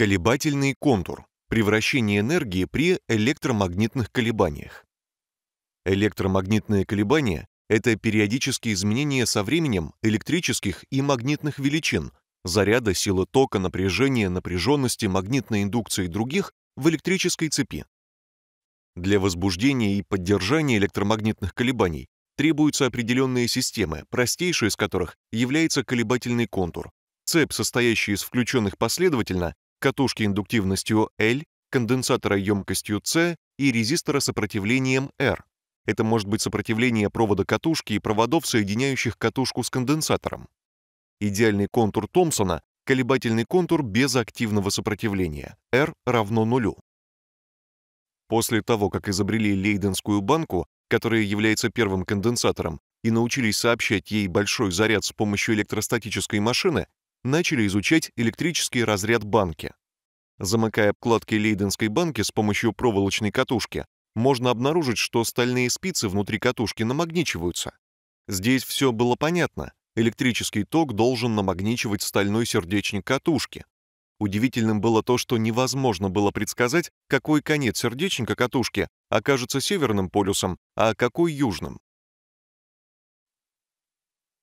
Колебательный контур. Превращение энергии при электромагнитных колебаниях. Электромагнитные колебания – это периодические изменения со временем электрических и магнитных величин, заряда, силы тока, напряжения, напряженности, магнитной индукции и других в электрической цепи. Для возбуждения и поддержания электромагнитных колебаний требуются определенные системы, простейшая из которых является колебательный контур, цепь, состоящая из включенных последовательно катушки индуктивностью L, конденсатора емкостью C и резистора сопротивлением R. Это может быть сопротивление провода катушки и проводов, соединяющих катушку с конденсатором. Идеальный контур Томпсона — колебательный контур без активного сопротивления. R равно нулю. После того, как изобрели лейденскую банку, которая является первым конденсатором, и научились сообщать ей большой заряд с помощью электростатической машины, начали изучать электрический разряд банки. Замыкая обкладки лейденской банки с помощью проволочной катушки, можно обнаружить, что стальные спицы внутри катушки намагничиваются. Здесь все было понятно. Электрический ток должен намагничивать стальной сердечник катушки. Удивительным было то, что невозможно было предсказать, какой конец сердечника катушки окажется северным полюсом, а какой южным.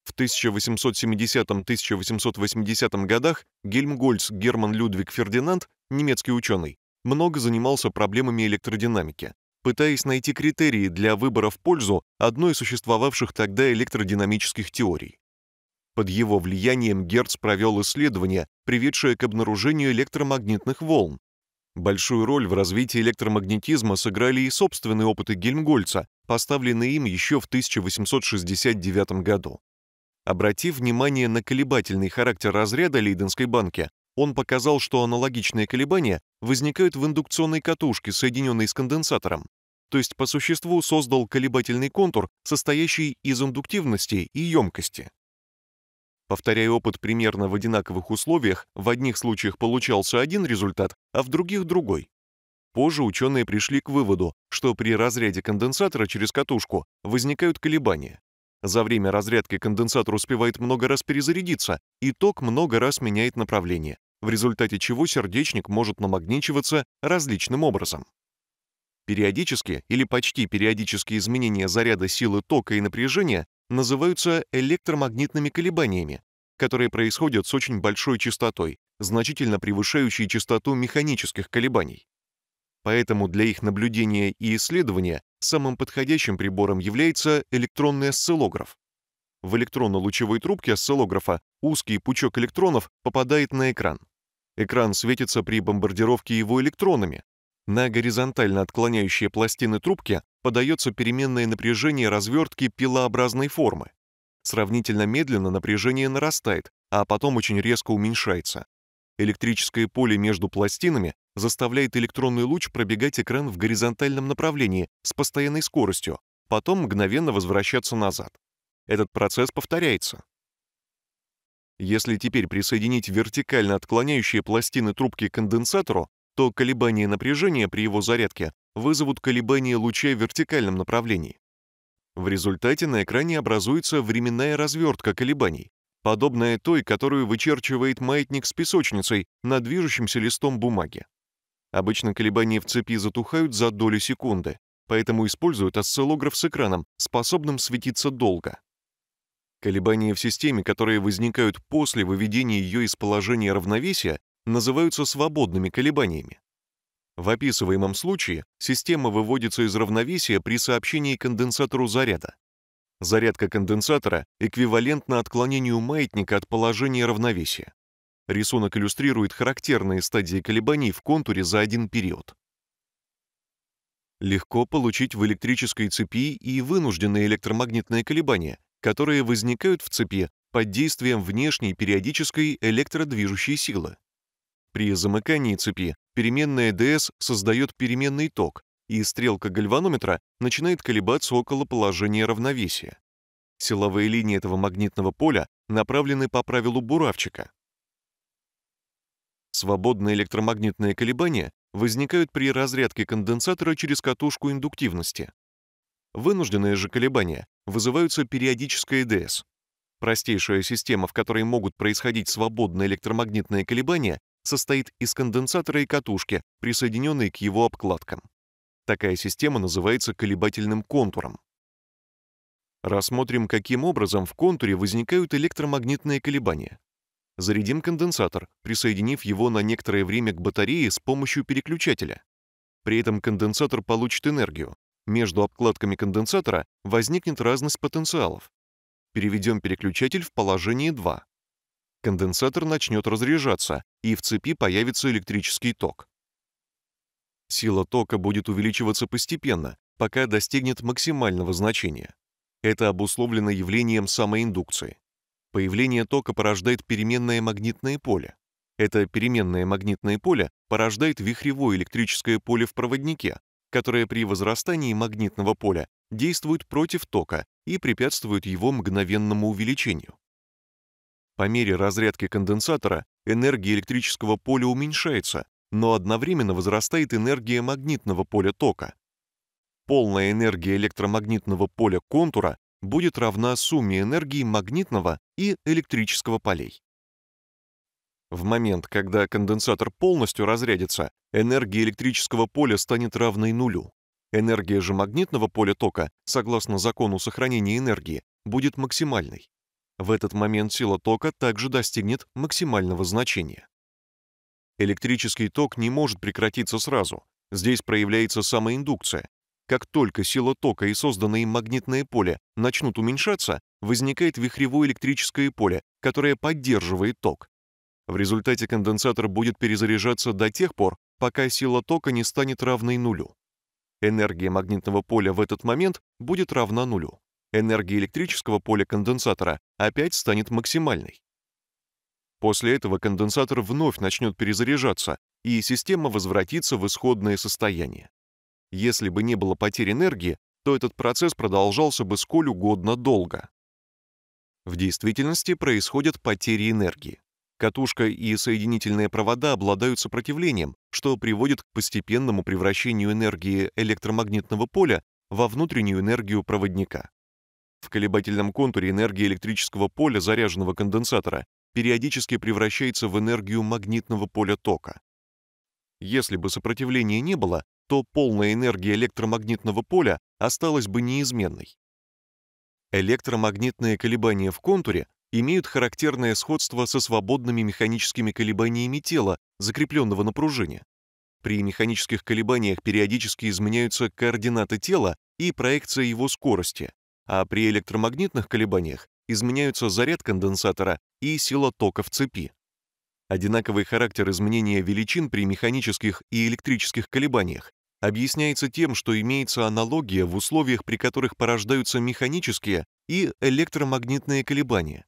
В 1870-1880 годах Гельмгольц Герман Людвиг Фердинанд, немецкий ученый, много занимался проблемами электродинамики, пытаясь найти критерии для выбора в пользу одной из существовавших тогда электродинамических теорий. Под его влиянием Герц провел исследование, приведшее к обнаружению электромагнитных волн. Большую роль в развитии электромагнетизма сыграли и собственные опыты Гельмгольца, поставленные им еще в 1869 году. Обратив внимание на колебательный характер разряда Лейденской банки, он показал, что аналогичные колебания возникают в индукционной катушке, соединенной с конденсатором. То есть по существу создал колебательный контур, состоящий из индуктивности и емкости. Повторяя опыт примерно в одинаковых условиях, в одних случаях получался один результат, а в других — другой. Позже ученые пришли к выводу, что при разряде конденсатора через катушку возникают колебания. За время разрядки конденсатор успевает много раз перезарядиться, и ток много раз меняет направление, в результате чего сердечник может намагничиваться различным образом. Периодически или почти периодические изменения заряда силы тока и напряжения называются электромагнитными колебаниями, которые происходят с очень большой частотой, значительно превышающей частоту механических колебаний. Поэтому для их наблюдения и исследования Самым подходящим прибором является электронный осциллограф. В электронно-лучевой трубке осциллографа узкий пучок электронов попадает на экран. Экран светится при бомбардировке его электронами. На горизонтально отклоняющие пластины трубки подается переменное напряжение развертки пилообразной формы. Сравнительно медленно напряжение нарастает, а потом очень резко уменьшается. Электрическое поле между пластинами заставляет электронный луч пробегать экран в горизонтальном направлении с постоянной скоростью, потом мгновенно возвращаться назад. Этот процесс повторяется. Если теперь присоединить вертикально отклоняющие пластины трубки к конденсатору, то колебания напряжения при его зарядке вызовут колебания луча в вертикальном направлении. В результате на экране образуется временная развертка колебаний, подобная той, которую вычерчивает маятник с песочницей на движущемся листом бумаги. Обычно колебания в цепи затухают за доли секунды, поэтому используют осциллограф с экраном, способным светиться долго. Колебания в системе, которые возникают после выведения ее из положения равновесия, называются свободными колебаниями. В описываемом случае система выводится из равновесия при сообщении конденсатору заряда. Зарядка конденсатора эквивалентна отклонению маятника от положения равновесия. Рисунок иллюстрирует характерные стадии колебаний в контуре за один период. Легко получить в электрической цепи и вынужденные электромагнитные колебания, которые возникают в цепи под действием внешней периодической электродвижущей силы. При замыкании цепи переменная ДС создает переменный ток, и стрелка гальванометра начинает колебаться около положения равновесия. Силовые линии этого магнитного поля направлены по правилу буравчика. Свободные электромагнитные колебания возникают при разрядке конденсатора через катушку индуктивности. Вынужденные же колебания вызываются периодической ДС. Простейшая система, в которой могут происходить свободные электромагнитные колебания, состоит из конденсатора и катушки, присоединенной к его обкладкам. Такая система называется колебательным контуром. Рассмотрим, каким образом в контуре возникают электромагнитные колебания. Зарядим конденсатор, присоединив его на некоторое время к батарее с помощью переключателя. При этом конденсатор получит энергию. Между обкладками конденсатора возникнет разность потенциалов. Переведем переключатель в положение 2. Конденсатор начнет разряжаться, и в цепи появится электрический ток. Сила тока будет увеличиваться постепенно, пока достигнет максимального значения. Это обусловлено явлением самоиндукции. Появление тока порождает переменное магнитное поле. Это переменное магнитное поле порождает вихревое электрическое поле в проводнике, которое при возрастании магнитного поля действует против тока и препятствует его мгновенному увеличению. По мере разрядки конденсатора энергия электрического поля уменьшается, но одновременно возрастает энергия магнитного поля тока. Полная энергия электромагнитного поля контура будет равна сумме энергии магнитного и электрического полей. В момент, когда конденсатор полностью разрядится, энергия электрического поля станет равной нулю. Энергия же магнитного поля тока, согласно закону сохранения энергии, будет максимальной. В этот момент сила тока также достигнет максимального значения. Электрический ток не может прекратиться сразу. Здесь проявляется самоиндукция. Как только сила тока и созданное им магнитное поле начнут уменьшаться, возникает вихревое электрическое поле, которое поддерживает ток. В результате конденсатор будет перезаряжаться до тех пор, пока сила тока не станет равной нулю. Энергия магнитного поля в этот момент будет равна нулю. Энергия электрического поля конденсатора опять станет максимальной. После этого конденсатор вновь начнет перезаряжаться, и система возвратится в исходное состояние. Если бы не было потерь энергии, то этот процесс продолжался бы сколь угодно долго. В действительности происходят потери энергии. Катушка и соединительные провода обладают сопротивлением, что приводит к постепенному превращению энергии электромагнитного поля во внутреннюю энергию проводника. В колебательном контуре энергия электрического поля заряженного конденсатора периодически превращается в энергию магнитного поля тока. Если бы сопротивления не было, то полная энергия электромагнитного поля осталась бы неизменной. Электромагнитные колебания в контуре имеют характерное сходство со свободными механическими колебаниями тела, закрепленного на пружине. При механических колебаниях периодически изменяются координаты тела и проекция его скорости, а при электромагнитных колебаниях изменяются заряд конденсатора и сила тока в цепи. Одинаковый характер изменения величин при механических и электрических колебаниях объясняется тем, что имеется аналогия в условиях, при которых порождаются механические и электромагнитные колебания.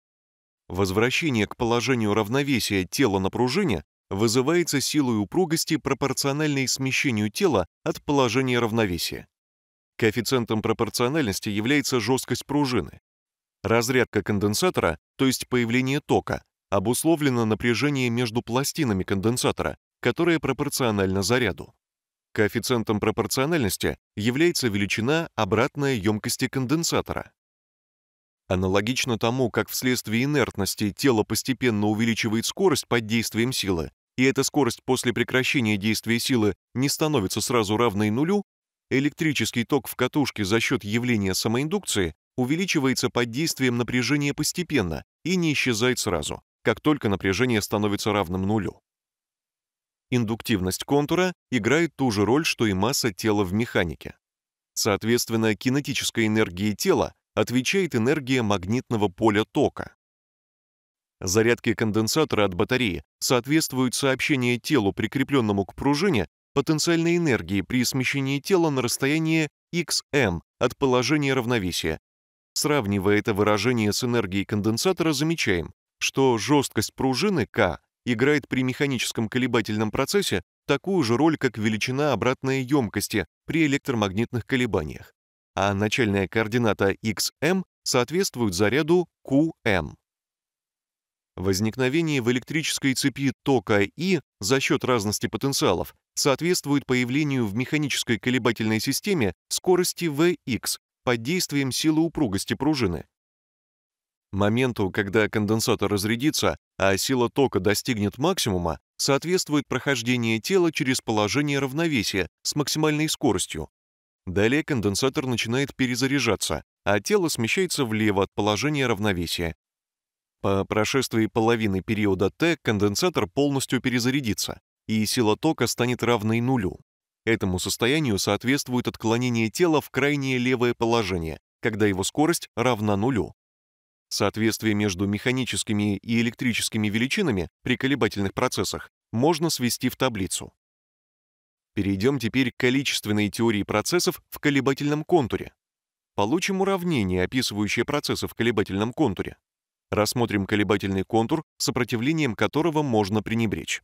Возвращение к положению равновесия тела на пружине вызывается силой упругости, пропорциональной смещению тела от положения равновесия. Коэффициентом пропорциональности является жесткость пружины. Разрядка конденсатора, то есть появление тока, обусловлено напряжение между пластинами конденсатора, которое пропорционально заряду. Коэффициентом пропорциональности является величина обратная емкости конденсатора. Аналогично тому, как вследствие инертности тело постепенно увеличивает скорость под действием силы, и эта скорость после прекращения действия силы не становится сразу равной нулю, электрический ток в катушке за счет явления самоиндукции увеличивается под действием напряжения постепенно и не исчезает сразу, как только напряжение становится равным нулю. Индуктивность контура играет ту же роль, что и масса тела в механике. Соответственно, кинетической энергии тела отвечает энергия магнитного поля тока. Зарядки конденсатора от батареи соответствуют сообщению телу, прикрепленному к пружине, потенциальной энергии при смещении тела на расстояние xm от положения равновесия Сравнивая это выражение с энергией конденсатора, замечаем, что жесткость пружины К играет при механическом колебательном процессе такую же роль, как величина обратной емкости при электромагнитных колебаниях, а начальная координата xm соответствует заряду qm. Возникновение в электрической цепи тока И за счет разности потенциалов соответствует появлению в механической колебательной системе скорости Vx, под действием силы упругости пружины. Моменту, когда конденсатор разрядится, а сила тока достигнет максимума, соответствует прохождение тела через положение равновесия с максимальной скоростью. Далее конденсатор начинает перезаряжаться, а тело смещается влево от положения равновесия. По прошествии половины периода Т конденсатор полностью перезарядится, и сила тока станет равной нулю. Этому состоянию соответствует отклонение тела в крайнее левое положение, когда его скорость равна нулю. Соответствие между механическими и электрическими величинами при колебательных процессах можно свести в таблицу. Перейдем теперь к количественной теории процессов в колебательном контуре. Получим уравнение, описывающее процессы в колебательном контуре. Рассмотрим колебательный контур, сопротивлением которого можно пренебречь.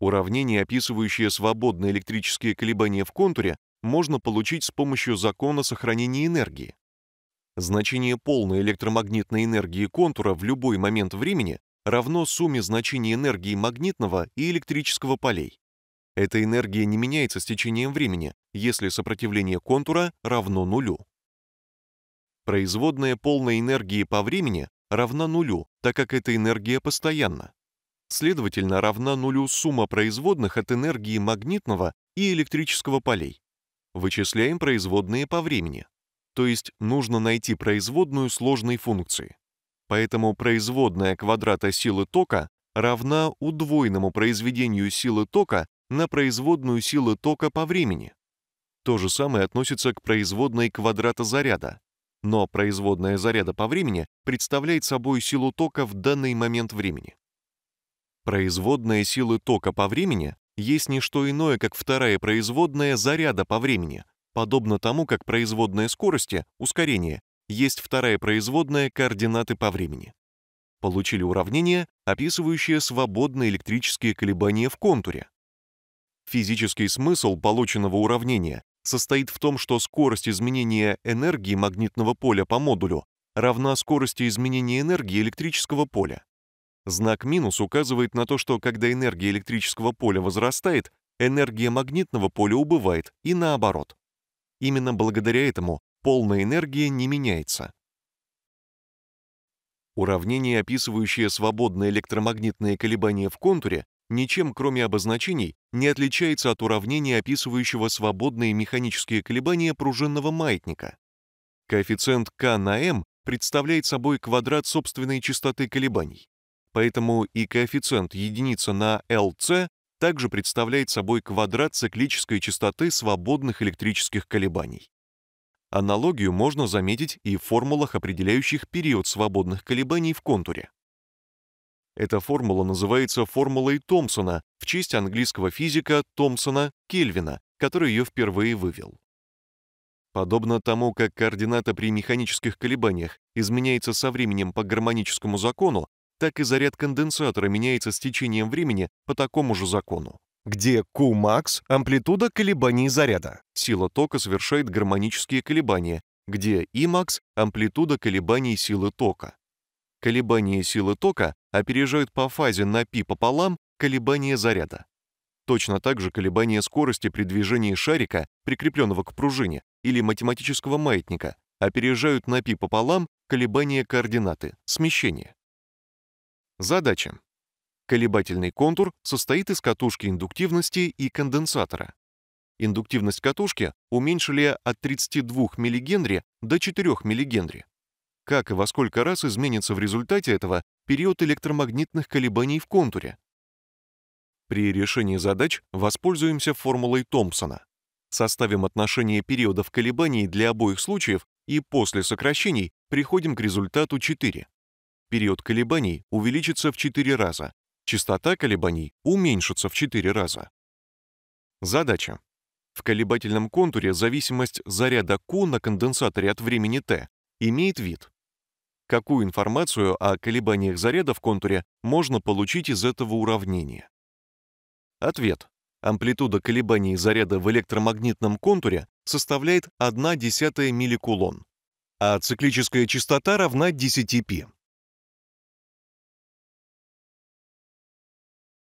Уравнение, описывающее свободные электрические колебания в контуре, можно получить с помощью закона сохранения энергии. Значение полной электромагнитной энергии контура в любой момент времени равно сумме значений энергии магнитного и электрического полей. Эта энергия не меняется с течением времени, если сопротивление контура равно нулю. Производная полной энергии по времени равна нулю, так как эта энергия постоянна следовательно, равна нулю сумма производных от энергии магнитного и электрического полей. Вычисляем производные по времени, то есть нужно найти производную сложной функции. Поэтому производная квадрата силы тока равна удвоенному произведению силы тока на производную силы тока по времени. То же самое относится к производной квадрата заряда, но производная заряда по времени представляет собой силу тока в данный момент времени. Производная силы тока по времени есть не что иное, как вторая производная заряда по времени, подобно тому, как производная скорости, ускорение, есть вторая производная координаты по времени. Получили уравнение, описывающее свободные электрические колебания в контуре. Физический смысл полученного уравнения состоит в том, что скорость изменения энергии магнитного поля по модулю равна скорости изменения энергии электрического поля. Знак минус указывает на то, что когда энергия электрического поля возрастает, энергия магнитного поля убывает, и наоборот. Именно благодаря этому полная энергия не меняется. Уравнение, описывающее свободные электромагнитные колебания в контуре, ничем кроме обозначений не отличается от уравнения, описывающего свободные механические колебания пружинного маятника. Коэффициент k на m представляет собой квадрат собственной частоты колебаний поэтому и коэффициент единица на LC также представляет собой квадрат циклической частоты свободных электрических колебаний. Аналогию можно заметить и в формулах, определяющих период свободных колебаний в контуре. Эта формула называется формулой Томпсона в честь английского физика Томпсона Кельвина, который ее впервые вывел. Подобно тому, как координата при механических колебаниях изменяется со временем по гармоническому закону, так и заряд конденсатора меняется с течением времени по такому же закону, где Qmax — амплитуда колебаний заряда. Сила тока совершает гармонические колебания, где Imax — амплитуда колебаний силы тока. Колебания силы тока опережают по фазе на π пополам колебания заряда. Точно так же колебания скорости при движении шарика, прикрепленного к пружине, или математического маятника, опережают на π пополам колебания координаты, смещение. Задача. Колебательный контур состоит из катушки индуктивности и конденсатора. Индуктивность катушки уменьшили от 32 миллигенри до 4 миллигенри. Как и во сколько раз изменится в результате этого период электромагнитных колебаний в контуре? При решении задач воспользуемся формулой Томпсона. Составим отношение периодов колебаний для обоих случаев и после сокращений приходим к результату 4 период колебаний увеличится в 4 раза, частота колебаний уменьшится в 4 раза. Задача. В колебательном контуре зависимость заряда Q на конденсаторе от времени t имеет вид. Какую информацию о колебаниях заряда в контуре можно получить из этого уравнения? Ответ. Амплитуда колебаний заряда в электромагнитном контуре составляет 1 десятая милликулон, а циклическая частота равна 10 π.